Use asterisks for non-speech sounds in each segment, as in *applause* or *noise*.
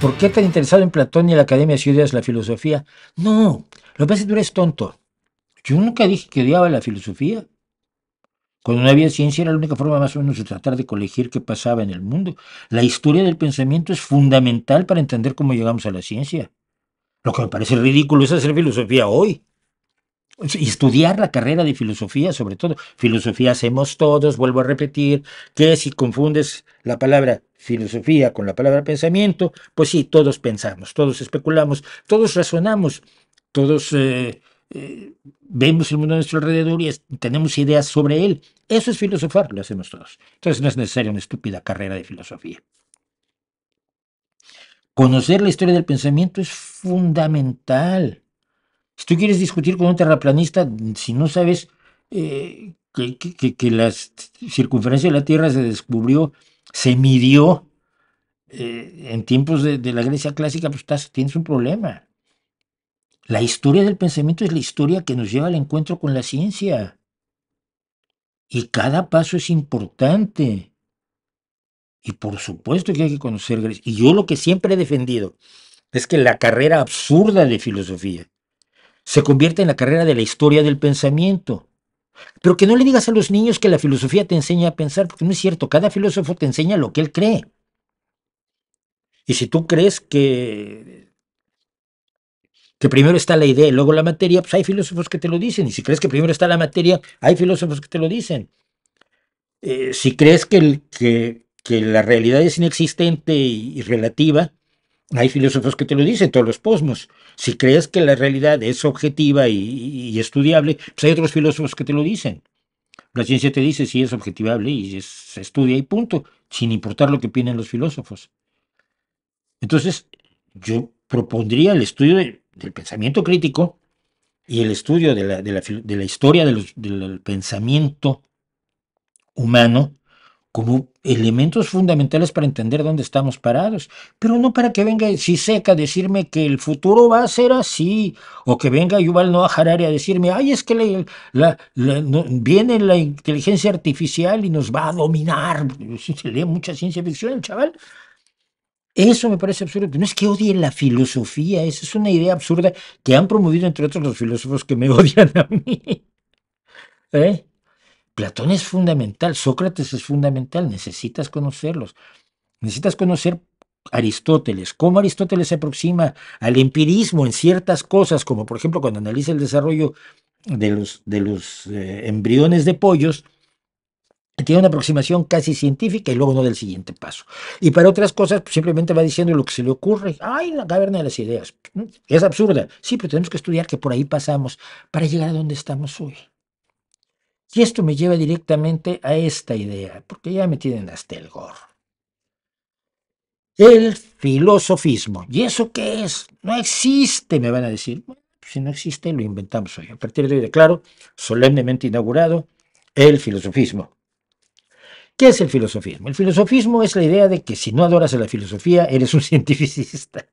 ¿Por qué tan interesado en Platón y la Academia si odias la filosofía? No, lo que pasa es que tú eres tonto. Yo nunca dije que odiaba la filosofía. Cuando no había ciencia era la única forma más o menos de tratar de colegir qué pasaba en el mundo. La historia del pensamiento es fundamental para entender cómo llegamos a la ciencia. Lo que me parece ridículo es hacer filosofía hoy estudiar la carrera de filosofía, sobre todo. Filosofía hacemos todos, vuelvo a repetir, que si confundes la palabra filosofía con la palabra pensamiento, pues sí, todos pensamos, todos especulamos, todos razonamos, todos eh, eh, vemos el mundo a nuestro alrededor y tenemos ideas sobre él. Eso es filosofar, lo hacemos todos. Entonces no es necesaria una estúpida carrera de filosofía. Conocer la historia del pensamiento es fundamental si tú quieres discutir con un terraplanista, si no sabes eh, que, la circunferencia de la Tierra se descubrió, se midió eh, en tiempos de, la Grecia clásica, pues estás, tienes un problema. La historia del pensamiento es la historia que nos lleva al encuentro con la ciencia. Y cada paso es importante. Y por supuesto que hay que conocer Grecia. Y yo lo que siempre he defendido es que la carrera absurda de filosofía se convierte en la carrera de la historia del pensamiento. Pero que no le digas a los niños que la filosofía te enseña a pensar, porque no es cierto, cada filósofo te enseña lo que él cree. Y si tú crees que, que primero está la idea y luego la materia, pues hay filósofos que te lo dicen. Y si crees que primero está la materia, hay filósofos que te lo dicen. Eh, si crees que, que, la realidad es inexistente y relativa, hay filósofos que te lo dicen, todos los posmos. Si crees que la realidad es objetiva y, estudiable, pues hay otros filósofos que te lo dicen. La ciencia te dice si es objetivable y se estudia y punto, sin importar lo que opinen los filósofos. Entonces, yo propondría el estudio del pensamiento crítico y el estudio de la, historia del pensamiento humano como elementos fundamentales para entender dónde estamos parados, pero no para que venga Siseka a decirme que el futuro va a ser así, o que venga Yuval Noah Harari a decirme, ay, es que viene la inteligencia artificial y nos va a dominar. Se lee mucha ciencia ficción chaval. Eso me parece absurdo. No es que odie la filosofía, esa es una idea absurda que han promovido, entre otros, los filósofos que me *laughs* odian a mí. ¿Eh? Platón es fundamental, Sócrates es fundamental, necesitas conocerlos. Necesitas conocer Aristóteles, cómo Aristóteles se aproxima al empirismo en ciertas cosas, como por ejemplo cuando analiza el desarrollo de los, de los eh, embriones de pollos, tiene una aproximación casi científica y luego no del siguiente paso. Y para otras cosas pues, simplemente va diciendo lo que se le ocurre. ¡Ay, la caverna de las ideas! Mm, es absurda. Sí, pero tenemos que estudiar que por ahí pasamos para llegar a donde estamos hoy. Y esto me lleva directamente a esta idea, porque ya me tienen hasta el gorro. El filosofismo. ¿Y eso qué es? No existe, me van a decir. Pues, si no existe, lo inventamos hoy. A partir de hoy declaro solemnemente inaugurado el filosofismo. ¿Qué es el filosofismo? El filosofismo es la idea de que si no adoras a la filosofía, eres un *laughs* cientificista.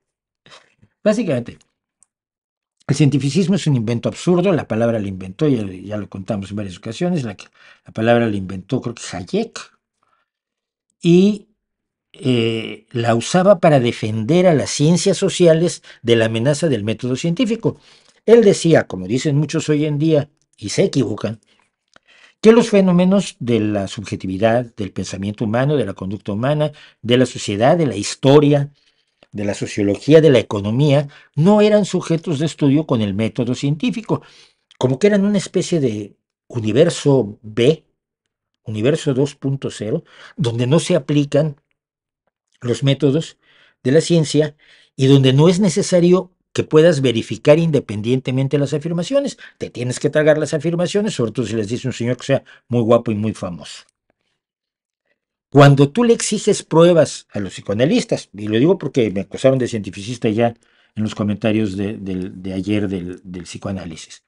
Básicamente, el cientificismo es un invento absurdo, la palabra la inventó, ya, ya lo contamos en varias ocasiones, la, palabra la inventó creo que Hayek, y eh, la usaba para defender a las ciencias sociales de la amenaza del método científico. Él decía, como dicen muchos hoy en día, y se equivocan, que los fenómenos de la subjetividad, del pensamiento humano, de la conducta humana, de la sociedad, de la historia, de la sociología de la economía no eran sujetos de estudio con el método científico, como que eran una especie de universo B, universo 2.0, donde no se aplican los métodos de la ciencia y donde no es necesario que puedas verificar independientemente las afirmaciones. Te tienes que tragar las afirmaciones, sobre todo si les dice un señor que sea muy guapo y muy famoso. Cuando tú le exiges pruebas a los psicoanalistas, y lo digo porque me acusaron de cientificista ya en los comentarios de, ayer del, psicoanálisis.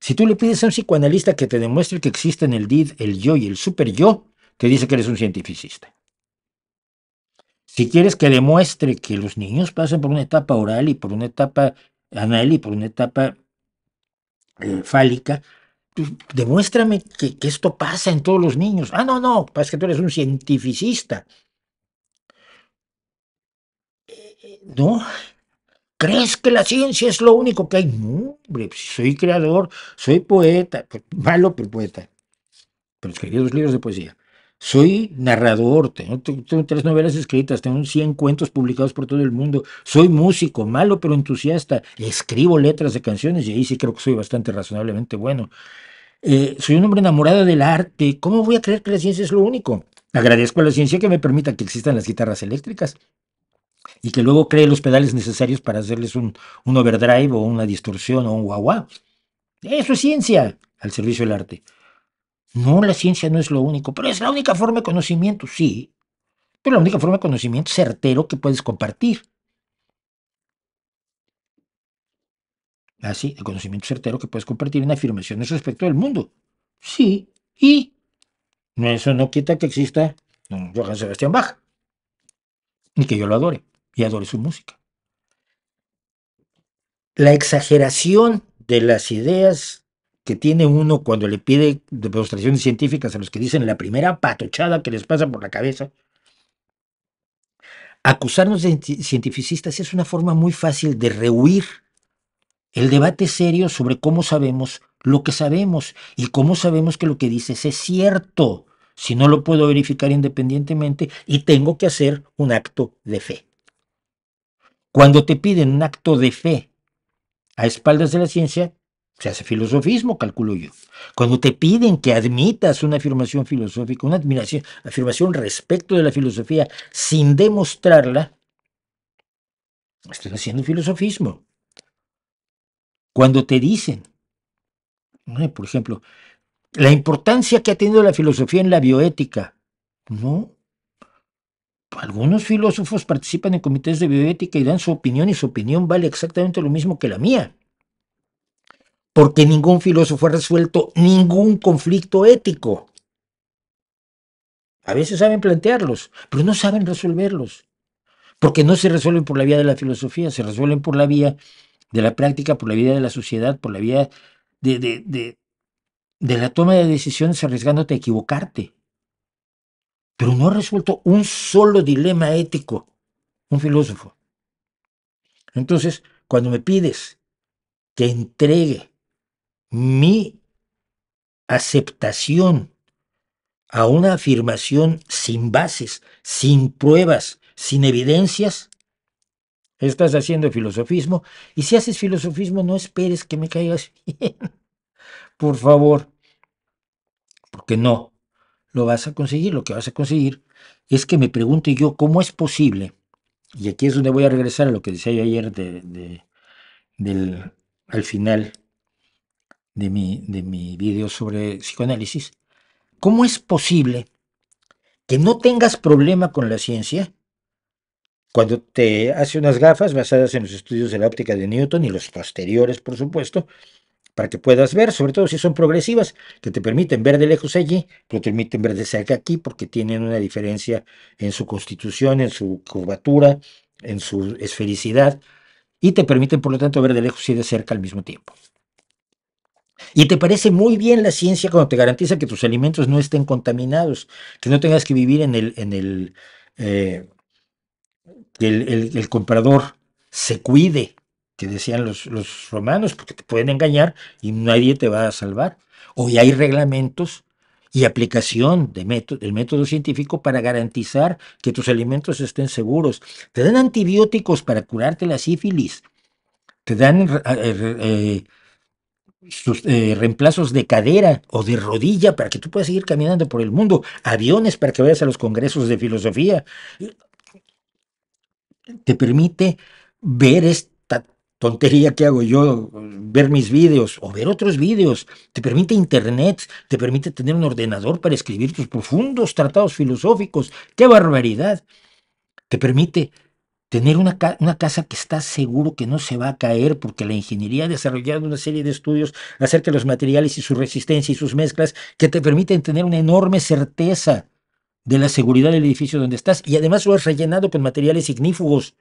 Si tú le pides a un psicoanalista que te demuestre que existen el DID, el yo y el super yo, te dice que eres un cientificista. Si quieres que demuestre que los niños pasan por una etapa oral y por una etapa anal y por una etapa eh, fálica, pues, demuéstrame que, esto pasa en todos los niños. Ah, no, no, pasa que tú eres un cientificista. Eh, eh, no, ¿crees que la ciencia es lo único que hay? No, hombre, pues, soy creador, soy poeta, pues, malo pero poeta, pero escribí dos libros de poesía. Soy narrador, tengo, tres novelas escritas, tengo 100 cuentos publicados por todo el mundo. Soy músico, malo pero entusiasta. Escribo letras de canciones y ahí sí creo que soy bastante razonablemente bueno. Eh, soy un hombre enamorado del arte. ¿Cómo voy a creer que la ciencia es lo único? Agradezco a la ciencia que me permita que existan las guitarras eléctricas y que luego cree los pedales necesarios para hacerles un, overdrive o una distorsión o un wah. Eso es ciencia al servicio del arte. No, la ciencia no es lo único, pero es la única forma de conocimiento, sí. Pero la única forma de conocimiento certero que puedes compartir. Así, el conocimiento certero que puedes compartir en afirmaciones respecto del mundo. Sí, y eso no quita que exista Johann Sebastián Bach. Ni que yo lo adore y adore su música. La exageración de las ideas que tiene uno cuando le pide demostraciones científicas a los que dicen la primera patochada que les pasa por la cabeza, acusarnos de cientificistas es una forma muy fácil de rehuir el debate serio sobre cómo sabemos lo que sabemos y cómo sabemos que lo que dices es cierto, si no lo puedo verificar independientemente y tengo que hacer un acto de fe. Cuando te piden un acto de fe a espaldas de la ciencia, se hace filosofismo, calculo yo. Cuando te piden que admitas una afirmación filosófica, una admiración, afirmación respecto de la filosofía sin demostrarla, estás haciendo filosofismo. Cuando te dicen, por ejemplo, la importancia que ha tenido la filosofía en la bioética, no, algunos filósofos participan en comités de bioética y dan su opinión y su opinión vale exactamente lo mismo que la mía porque ningún filósofo ha resuelto ningún conflicto ético. A veces saben plantearlos, pero no saben resolverlos, porque no se resuelven por la vía de la filosofía, se resuelven por la vía de la práctica, por la vía de la sociedad, por la vía de, de, la toma de decisiones arriesgándote a equivocarte. Pero no ha resuelto un solo dilema ético un filósofo. Entonces, cuando me pides que entregue mi aceptación a una afirmación sin bases, sin pruebas, sin evidencias, estás haciendo filosofismo. Y si haces filosofismo, no esperes que me caigas *laughs* Por favor. Porque no, lo vas a conseguir. Lo que vas a conseguir es que me pregunte yo cómo es posible. Y aquí es donde voy a regresar a lo que decía yo ayer del, al final de mi, de mi video sobre psicoanálisis, ¿cómo es posible que no tengas problema con la ciencia cuando te hace unas gafas basadas en los estudios de la óptica de Newton y los posteriores, por supuesto, para que puedas ver, sobre todo si son progresivas, que te permiten ver de lejos allí, pero te permiten ver de cerca aquí, porque tienen una diferencia en su constitución, en su curvatura, en su esfericidad, y te permiten, por lo tanto, ver de lejos y de cerca al mismo tiempo. Y te parece muy bien la ciencia cuando te garantiza que tus alimentos no estén contaminados, que no tengas que vivir en el, en el, eh, comprador se cuide, que decían los, los romanos, porque te pueden engañar y nadie te va a salvar. Hoy hay reglamentos y aplicación de del método científico para garantizar que tus alimentos estén seguros. Te dan antibióticos para curarte la sífilis. Te dan eh, eh, sus, eh, reemplazos de cadera o de rodilla para que tú puedas seguir caminando por el mundo, aviones para que vayas a los congresos de filosofía. Te permite ver esta tontería que hago yo, ver mis vídeos o ver otros vídeos. Te permite internet, te permite tener un ordenador para escribir tus profundos tratados filosóficos. ¡Qué barbaridad! Te permite tener una, una, casa que está seguro que no se va a caer porque la ingeniería ha desarrollado una serie de estudios acerca de los materiales y su resistencia y sus mezclas que te permiten tener una enorme certeza de la seguridad del edificio donde estás y además lo has rellenado con materiales ignífugos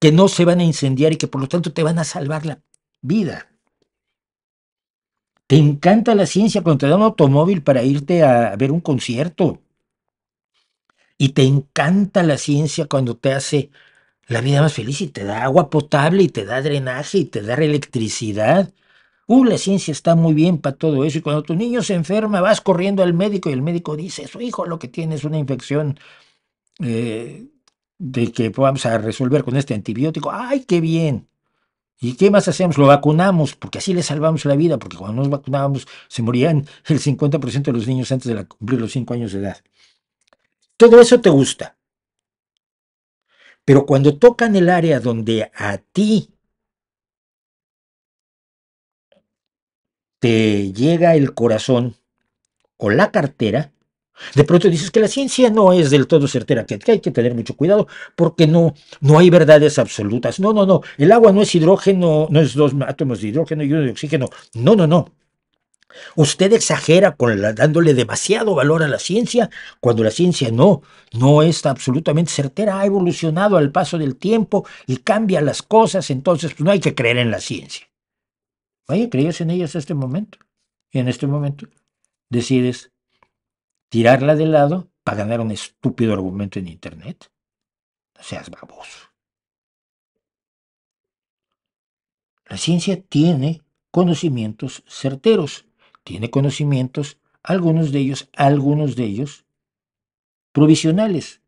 que no se van a incendiar y que por lo tanto te van a salvar la vida. Te encanta la ciencia cuando te da un automóvil para irte a ver un concierto. Y te encanta la ciencia cuando te hace la vida más feliz y te da agua potable y te da drenaje y te da electricidad. Uh, la ciencia está muy bien para todo eso y cuando tu niño se enferma vas corriendo al médico y el médico dice, su hijo lo que tiene es una infección eh, de que vamos a resolver con este antibiótico. ¡Ay, qué bien! ¿Y qué más hacemos? Lo vacunamos, porque así le salvamos la vida, porque cuando nos vacunábamos se morían el 50% de los niños antes de cumplir los 5 años de edad. Todo eso te gusta. Pero cuando tocan el área donde a ti te llega el corazón o la cartera, de pronto dices que la ciencia no es del todo certera, que hay que tener mucho cuidado porque no, no hay verdades absolutas. No, no, no. El agua no es hidrógeno, no es dos átomos de hidrógeno y uno de oxígeno. No, no, no. Usted exagera con dándole demasiado valor a la ciencia cuando la ciencia no, no es absolutamente certera, ha evolucionado al paso del tiempo y cambia las cosas, entonces pues, no hay que creer en la ciencia. Vaya, creías en ellas este momento. Y en este momento decides tirarla de lado para ganar un estúpido argumento en Internet. seas baboso. La ciencia tiene conocimientos certeros tiene conocimientos, algunos de ellos, algunos de ellos, provisionales,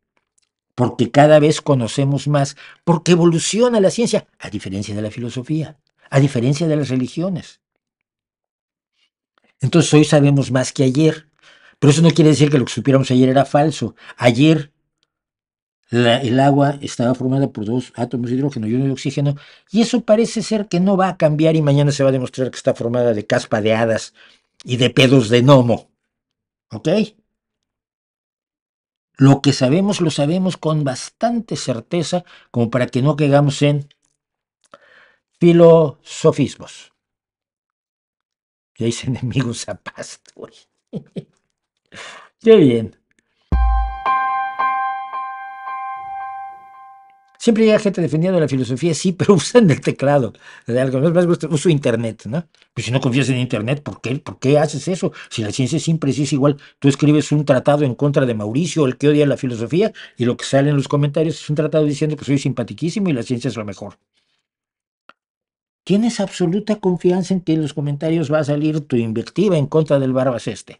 porque cada vez conocemos más, porque evoluciona la ciencia, a diferencia de la filosofía, a diferencia de las religiones. Entonces hoy sabemos más que ayer, pero eso no quiere decir que lo que supiéramos ayer era falso. Ayer el agua estaba formada por dos átomos de hidrógeno y uno de oxígeno, y eso parece ser que no va a cambiar y mañana se va a demostrar que está formada de caspa de hadas y de pedos de gnomo. ¿Ok? Lo que sabemos lo sabemos con bastante certeza como para que no quedamos en filosofismos. Ya hice enemigos a pasto. *laughs* Qué bien. Siempre hay gente defendiendo la filosofía, sí, *laughs* pero usan el teclado. De algo más uso Internet, ¿no? Pues si no confías en Internet, ¿por qué, ¿por qué haces eso? Si la ciencia es imprecisa, igual tú escribes un tratado en contra de Mauricio, el que odia la filosofía, y lo que sale en los comentarios es un tratado diciendo que soy simpatiquísimo y la ciencia es lo mejor. Tienes absoluta confianza en que en los comentarios va a salir tu invectiva en contra del Barbas